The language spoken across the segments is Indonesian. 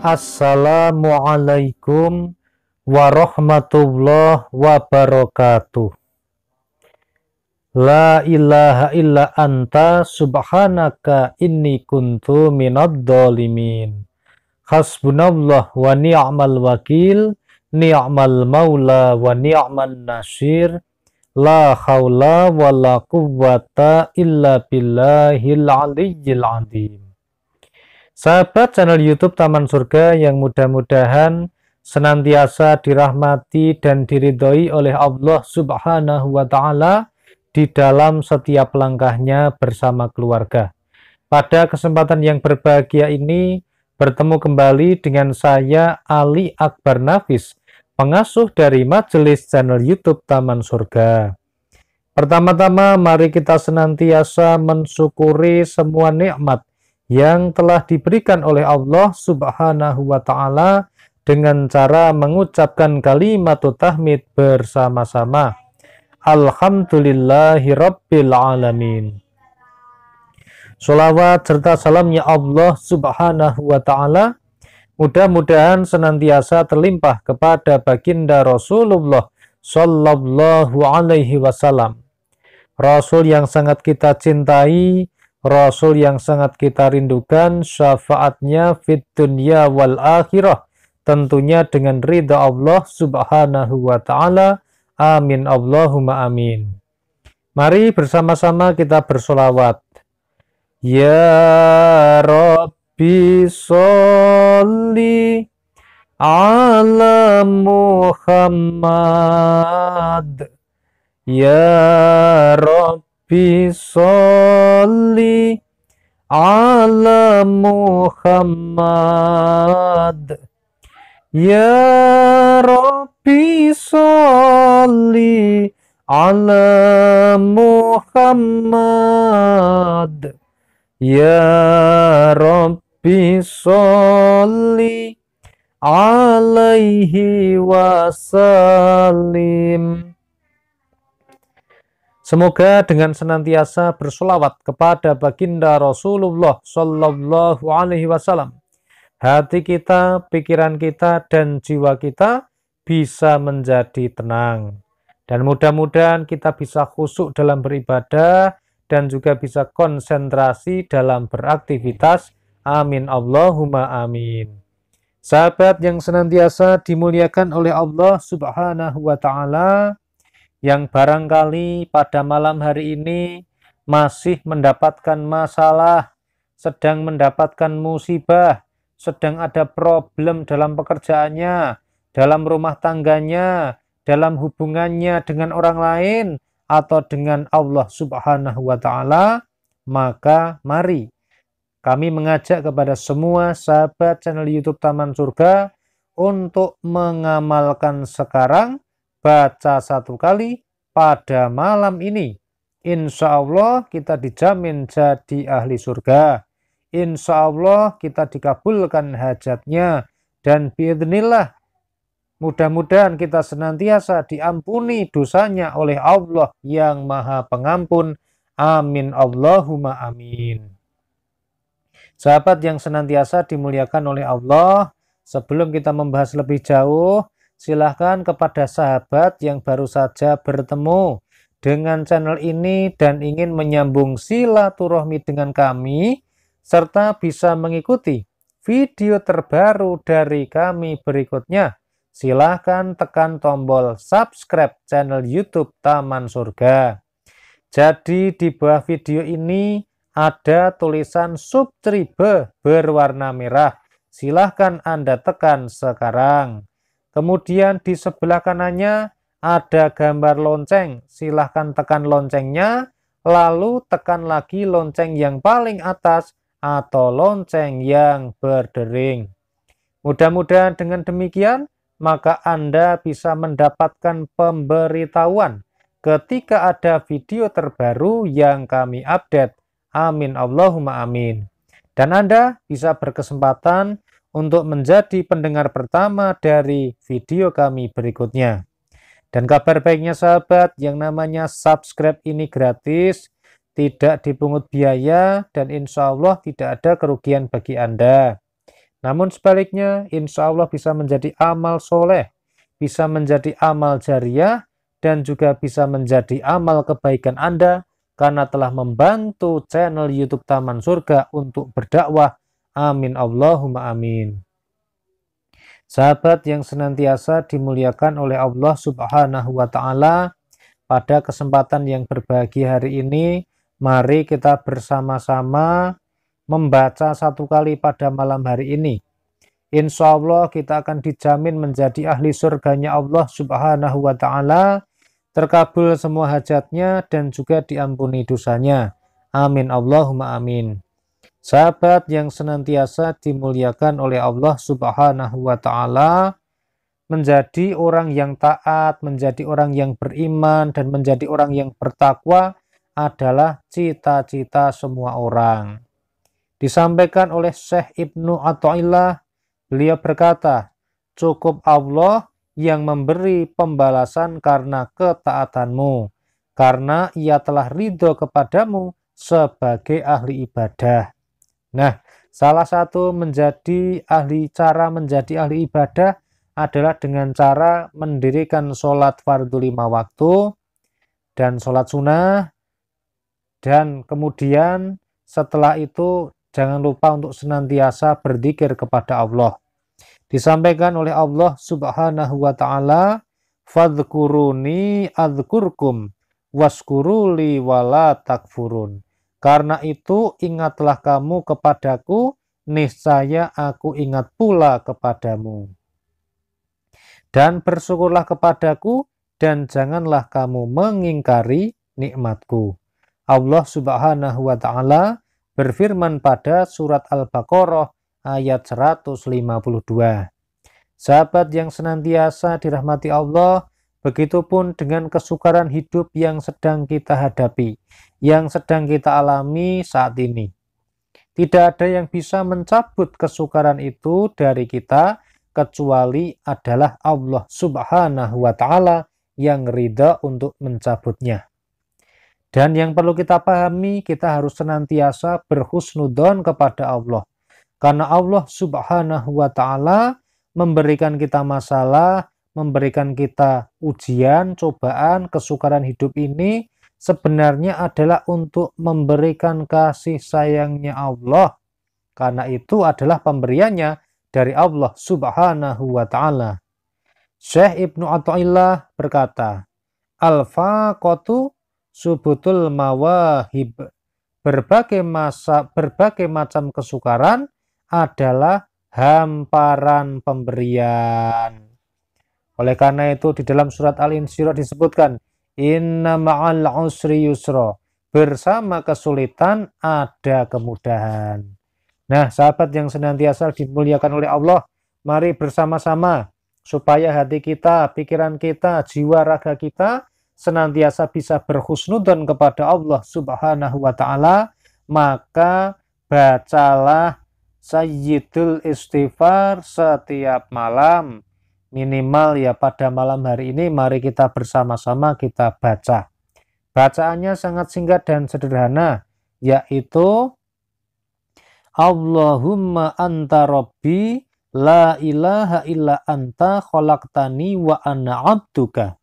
Assalamualaikum warahmatullahi wabarakatuh. La ilaha illa anta subhanaka inni kuntu minad dolimin. Hasbunallah wa ni'mal wakil, ni'mal maula wa ni'mal nasir. La haula wa la quwwata illa billahil aliyyil azim. Sahabat channel YouTube Taman Surga yang mudah-mudahan senantiasa dirahmati dan diridhoi oleh Allah Subhanahu wa taala di dalam setiap langkahnya bersama keluarga. Pada kesempatan yang berbahagia ini bertemu kembali dengan saya Ali Akbar Nafis, pengasuh dari majelis channel YouTube Taman Surga. Pertama-tama mari kita senantiasa mensyukuri semua nikmat yang telah diberikan oleh Allah Subhanahu wa taala dengan cara mengucapkan kalimat tahmid bersama-sama. Alhamdulillahirabbil alamin. Salawat serta salamnya Allah Subhanahu wa taala mudah-mudahan senantiasa terlimpah kepada baginda Rasulullah sallallahu alaihi wasallam. Rasul yang sangat kita cintai, Rasul yang sangat kita rindukan syafaatnya fit dunia wal akhirah tentunya dengan ridha Allah subhanahu wa ta'ala amin Allahumma amin mari bersama-sama kita bersolawat Ya Rabbi sholli ala Muhammad Ya Rabbi ربي صلي على محمد يا ربي صلي على محمد يا ربي صلي عليه وسلم Semoga dengan senantiasa bersolawat kepada baginda Rasulullah Shallallahu Alaihi Wasallam, hati kita, pikiran kita, dan jiwa kita bisa menjadi tenang. Dan mudah-mudahan kita bisa khusyuk dalam beribadah dan juga bisa konsentrasi dalam beraktivitas. Amin Allahumma amin. Sahabat yang senantiasa dimuliakan oleh Allah Subhanahu wa taala, yang barangkali pada malam hari ini masih mendapatkan masalah, sedang mendapatkan musibah, sedang ada problem dalam pekerjaannya, dalam rumah tangganya, dalam hubungannya dengan orang lain, atau dengan Allah Subhanahu wa Ta'ala, maka mari kami mengajak kepada semua sahabat channel YouTube Taman Surga untuk mengamalkan sekarang baca satu kali pada malam ini. Insya Allah kita dijamin jadi ahli surga. Insya Allah kita dikabulkan hajatnya. Dan biadnillah. mudah-mudahan kita senantiasa diampuni dosanya oleh Allah yang maha pengampun. Amin Allahumma amin. Sahabat yang senantiasa dimuliakan oleh Allah, sebelum kita membahas lebih jauh, silahkan kepada sahabat yang baru saja bertemu dengan channel ini dan ingin menyambung silaturahmi dengan kami serta bisa mengikuti video terbaru dari kami berikutnya. Silahkan tekan tombol subscribe channel YouTube Taman Surga. Jadi di bawah video ini ada tulisan subscribe berwarna merah. Silahkan Anda tekan sekarang. Kemudian di sebelah kanannya ada gambar lonceng. Silahkan tekan loncengnya, lalu tekan lagi lonceng yang paling atas atau lonceng yang berdering. Mudah-mudahan dengan demikian, maka Anda bisa mendapatkan pemberitahuan ketika ada video terbaru yang kami update. Amin Allahumma amin. Dan Anda bisa berkesempatan untuk menjadi pendengar pertama dari video kami berikutnya. Dan kabar baiknya sahabat, yang namanya subscribe ini gratis, tidak dipungut biaya, dan insya Allah tidak ada kerugian bagi Anda. Namun sebaliknya, insya Allah bisa menjadi amal soleh, bisa menjadi amal jariah, dan juga bisa menjadi amal kebaikan Anda karena telah membantu channel YouTube Taman Surga untuk berdakwah Amin Allahumma amin. Sahabat yang senantiasa dimuliakan oleh Allah Subhanahu wa taala, pada kesempatan yang berbahagia hari ini, mari kita bersama-sama membaca satu kali pada malam hari ini. Insya Allah kita akan dijamin menjadi ahli surganya Allah Subhanahu wa taala, terkabul semua hajatnya dan juga diampuni dosanya. Amin Allahumma amin sahabat yang senantiasa dimuliakan oleh Allah Subhanahu wa taala menjadi orang yang taat, menjadi orang yang beriman dan menjadi orang yang bertakwa adalah cita-cita semua orang. Disampaikan oleh Syekh Ibnu Athaillah, beliau berkata, "Cukup Allah yang memberi pembalasan karena ketaatanmu, karena Ia telah ridho kepadamu sebagai ahli ibadah." Nah, salah satu menjadi ahli cara menjadi ahli ibadah adalah dengan cara mendirikan sholat fardu lima waktu dan sholat sunnah dan kemudian setelah itu jangan lupa untuk senantiasa berzikir kepada Allah. Disampaikan oleh Allah Subhanahu wa taala, "Fadhkuruni adzkurkum waskuruli wala takfurun." Karena itu ingatlah kamu kepadaku, niscaya aku ingat pula kepadamu. Dan bersyukurlah kepadaku, dan janganlah kamu mengingkari nikmatku. Allah subhanahu wa ta'ala berfirman pada surat Al-Baqarah ayat 152. Sahabat yang senantiasa dirahmati Allah, begitupun dengan kesukaran hidup yang sedang kita hadapi yang sedang kita alami saat ini. Tidak ada yang bisa mencabut kesukaran itu dari kita kecuali adalah Allah Subhanahu wa taala yang ridha untuk mencabutnya. Dan yang perlu kita pahami, kita harus senantiasa berhusnudon kepada Allah. Karena Allah Subhanahu wa taala memberikan kita masalah, memberikan kita ujian, cobaan, kesukaran hidup ini sebenarnya adalah untuk memberikan kasih sayangnya Allah. Karena itu adalah pemberiannya dari Allah subhanahu wa ta'ala. Syekh Ibnu Atta'illah berkata, Al-Faqatu subutul mawahib. Berbagai, masa, berbagai macam kesukaran adalah hamparan pemberian. Oleh karena itu di dalam surat Al-Insyirah disebutkan, Inna ma'al usri yusra. Bersama kesulitan ada kemudahan. Nah, sahabat yang senantiasa dimuliakan oleh Allah, mari bersama-sama supaya hati kita, pikiran kita, jiwa raga kita senantiasa bisa berhusnudan kepada Allah Subhanahu wa taala, maka bacalah Sayyidul Istighfar setiap malam minimal ya pada malam hari ini mari kita bersama-sama kita baca. Bacaannya sangat singkat dan sederhana yaitu Allahumma anta rabbi la ilaha illa anta khalaqtani wa ana abduka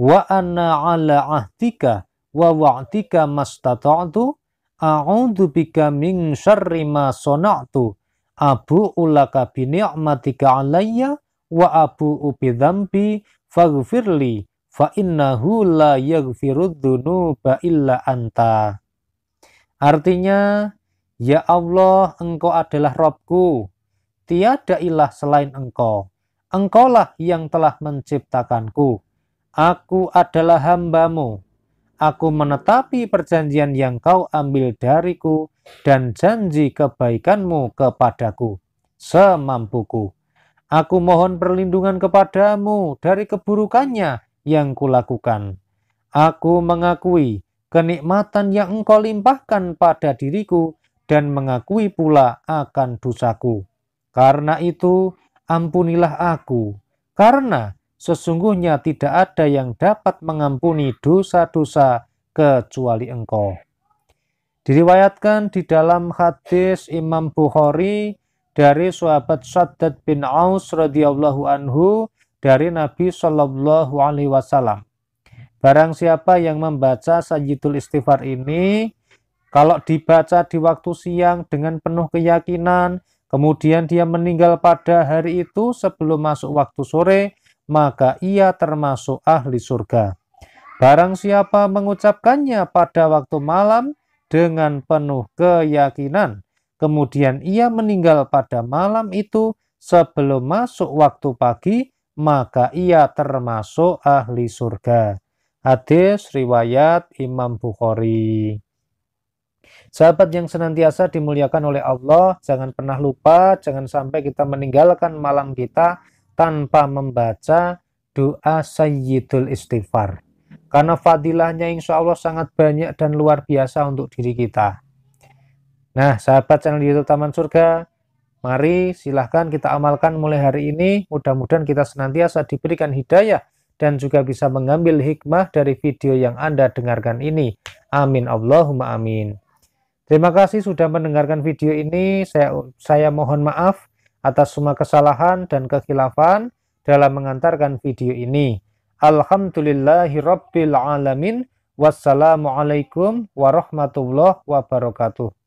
wa ana ala ahdika wa wa'tika mastata'tu a'udzu bika min syarri ma sona'tu abu ulaka bi ni'matika alayya wa Abu ubi dhambi faghfirli fa innahu la yaghfirudzunuba illa anta. Artinya, ya Allah, engkau adalah Robku. Tiada ilah selain engkau. Engkaulah yang telah menciptakanku. Aku adalah hambamu. Aku menetapi perjanjian yang kau ambil dariku dan janji kebaikanmu kepadaku semampuku. Aku mohon perlindungan kepadamu dari keburukannya yang kulakukan. Aku mengakui kenikmatan yang engkau limpahkan pada diriku dan mengakui pula akan dosaku. Karena itu, ampunilah aku, karena sesungguhnya tidak ada yang dapat mengampuni dosa-dosa kecuali engkau. Diriwayatkan di dalam hadis Imam Bukhari dari sahabat Saddad bin Aus radhiyallahu anhu dari Nabi Shallallahu alaihi wasallam. Barang siapa yang membaca Sayyidul Istighfar ini kalau dibaca di waktu siang dengan penuh keyakinan, kemudian dia meninggal pada hari itu sebelum masuk waktu sore, maka ia termasuk ahli surga. Barang siapa mengucapkannya pada waktu malam dengan penuh keyakinan, Kemudian ia meninggal pada malam itu sebelum masuk waktu pagi, maka ia termasuk ahli surga. Hadis riwayat Imam Bukhari. Sahabat yang senantiasa dimuliakan oleh Allah, jangan pernah lupa, jangan sampai kita meninggalkan malam kita tanpa membaca doa Sayyidul Istighfar. Karena fadilahnya insya Allah sangat banyak dan luar biasa untuk diri kita. Nah, sahabat channel YouTube Taman Surga, mari silahkan kita amalkan mulai hari ini. Mudah-mudahan kita senantiasa diberikan hidayah dan juga bisa mengambil hikmah dari video yang Anda dengarkan ini. Amin. Allahumma amin. Terima kasih sudah mendengarkan video ini. Saya, saya mohon maaf atas semua kesalahan dan kekhilafan dalam mengantarkan video ini. Alhamdulillahirrabbilalamin. Wassalamualaikum warahmatullahi wabarakatuh.